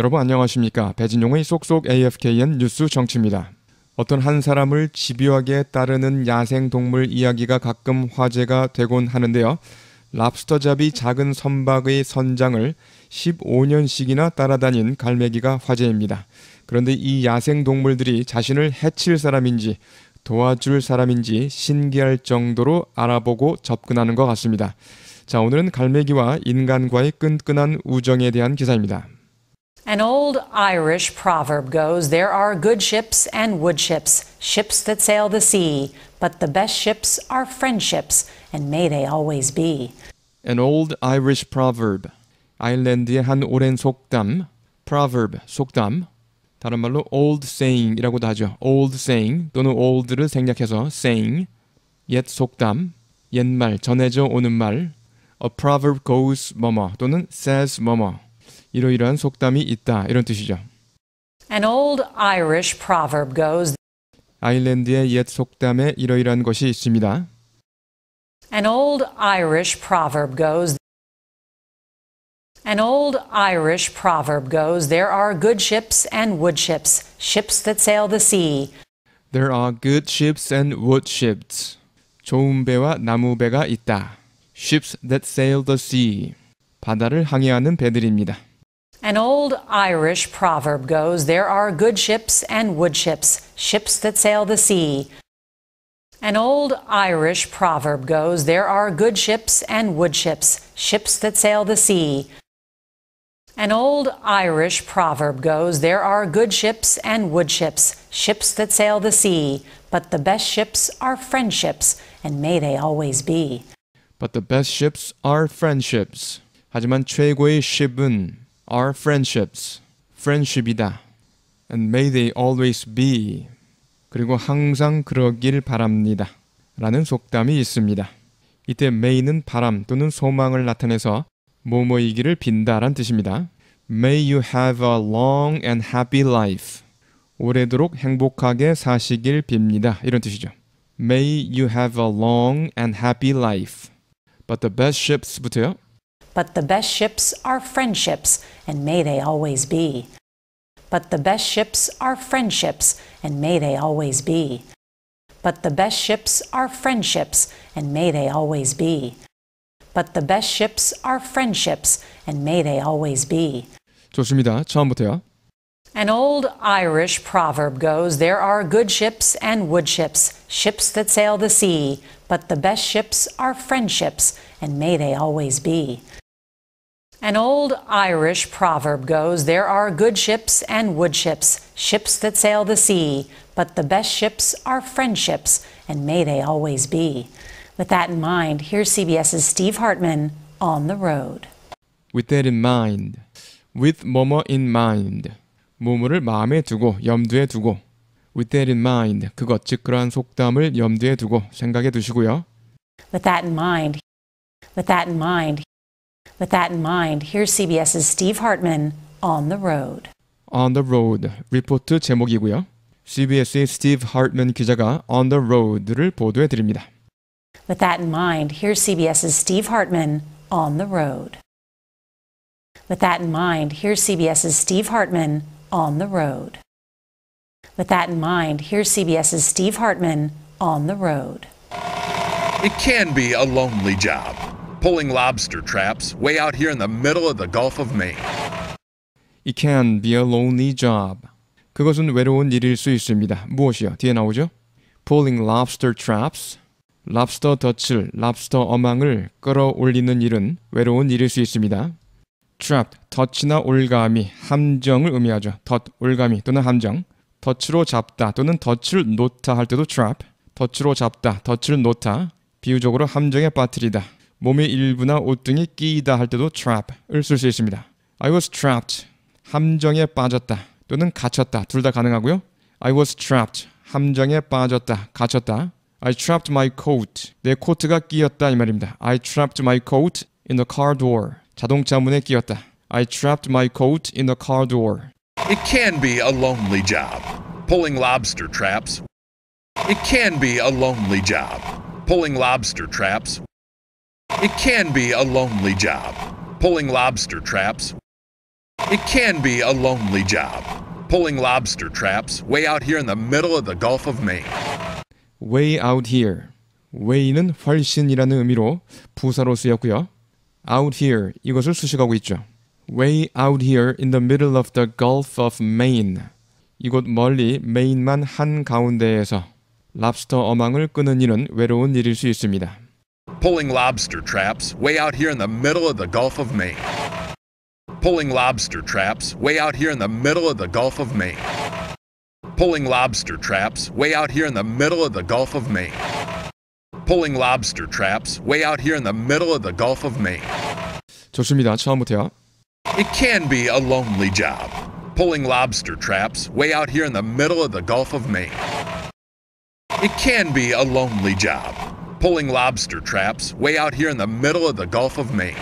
여러분 안녕하십니까? 배진용의 쏙쏙 AFKN 뉴스 정치입니다. 어떤 한 사람을 집요하게 따르는 야생 동물 이야기가 가끔 화제가 되곤 하는데요. 랍스터잡이 작은 선박의 선장을 15년씩이나 따라다닌 갈매기가 화제입니다. 그런데 이 야생 동물들이 자신을 해칠 사람인지 도와줄 사람인지 신기할 정도로 알아보고 접근하는 것 같습니다. 자, 오늘은 갈매기와 인간과의 끈끈한 우정에 대한 기사입니다. An old Irish proverb goes there are good ships and wood ships, ships that sail the sea, but the best ships are friendships, and may they always be. An old Irish proverb. 아일랜드의 한 오랜 속담, proverb, 속담. 다른 말로 old saying이라고도 하죠. old saying 또는 old를 생략해서 saying, 옛 속담, 옛말, 전해져 오는 말. a proverb goes 뭐뭐 또는 says 뭐뭐. 이러이러한 속담이 있다 이런 뜻이죠. An old Irish proverb goes 아일랜드의 옛 속담에 이러이러한 것이 있습니다. An old Irish proverb goes An old Irish proverb goes there are good ships and wood ships ships that sail the sea. There are good ships and wood ships. 좋은 배와 나무 배가 있다. Ships that sail the sea. 바다를 항해하는 배들입니다. An old Irish proverb goes there are good ships and wood ships, ships that sail the sea. An old Irish proverb goes there are good ships and wood ships, ships that sail the sea. An old Irish proverb goes there are good ships and wood ships, ships that sail the sea, but the best ships are friendships, and may they always be. But the best ships are friendships. 하지만 최고의 ship은 o u r friendships. friendship이다. And may they always be. 그리고 항상 그러길 바랍니다. 라는 속담이 있습니다. 이때 may는 바람 또는 소망을 나타내서 뭐뭐이기를 빈다란 뜻입니다. May you have a long and happy life. 오래도록 행복하게 사시길 빕니다. 이런 뜻이죠. May you have a long and happy life. But the best ships부터요. But the best ships are friendships, and may they always be. But the best ships are friendships, and may they always be. But the best ships are friendships, and may they always be. But the best ships are friendships, and may they always be. 좋습니다. 처음부터요. An old Irish proverb goes there are good ships and wood ships, ships that sail the sea, but the best ships are friendships, and may they always be. An old Irish proverb goes there are good ships and wood ships, ships that sail the sea, but the best ships are friendships, and may they always be. With that in mind, here's CBS's Steve Hartman on the road. With that in mind, with 뭐뭐 in mind, 뭐뭐를 마음에 두고 염두에 두고, with that in mind, 그것 즉 그러한 속담을 염두에 두고 생각해 두시고요. With that in mind, with that in mind. With that in mind, here's CBS's Steve Hartman on the road. On the road 리포트 제목이고요. CBS의 Steve Hartman 기자가 On the road를 보도해 드립니다. With that in mind, here's CBS's Steve Hartman on the road. With that in mind, here's CBS's Steve Hartman on the road. With that in mind, here's CBS's Steve Hartman on the road. It can be a lonely job. pulling lobster traps way out here in the middle of the Gulf of Maine. It can be a lonely job. 그것은 외로운 일일 수 있습니다. 무엇이요? 뒤에 나오죠? Pulling lobster traps. 랍스터 덫을, 랍스터 어망을 끌어올리는 일은 외로운 일일 수 있습니다. t r a p 덫이나 올가미, 함정을 의미하죠. 덫, 올가미 또는 함정. 덫으로 잡다 또는 덫을 놓다 할 때도 trap. 덫으로 잡다, 덫을 놓다. 비유적으로 함정에 빠뜨리다. 몸의 일부나 옷 등이 끼이다 할 때도 trap을 쓸 수 있습니다. I was trapped. 함정에 빠졌다. 또는 갇혔다. 둘 다 가능하고요. I was trapped. 함정에 빠졌다. 갇혔다. I trapped my coat. 내 코트가 끼었다 이 말입니다. I trapped my coat in the car door. 자동차 문에 끼었다. I trapped my coat in the car door. It can be a lonely job pulling lobster traps. It can be a lonely job pulling lobster traps. It can be a lonely job, pulling lobster traps. It can be a lonely job, pulling lobster traps way out here in the middle of the Gulf of Maine. Way out here. way는 훨씬이라는 의미로 부사로 쓰였고요. out here 이것을 수식하고 있죠. way out here in the middle of the Gulf of Maine. 이곳 멀리 메인만 한 가운데에서 랍스터 어망을 끄는 일은 외로운 일일 수 있습니다. Pulling lobster traps way out here in the middle of the Gulf of Maine. Pulling lobster traps way out here in the middle of the Gulf of Maine. Pulling lobster traps way out here in the middle of the Gulf of Maine. Pulling lobster traps way out here in the middle of the Gulf of Maine. 좋습니다. 처음부터요. It can be a lonely job. Pulling lobster traps way out here in the middle of the Gulf of Maine. It can be a lonely job pulling lobster traps way out here in the middle of the Gulf of Maine.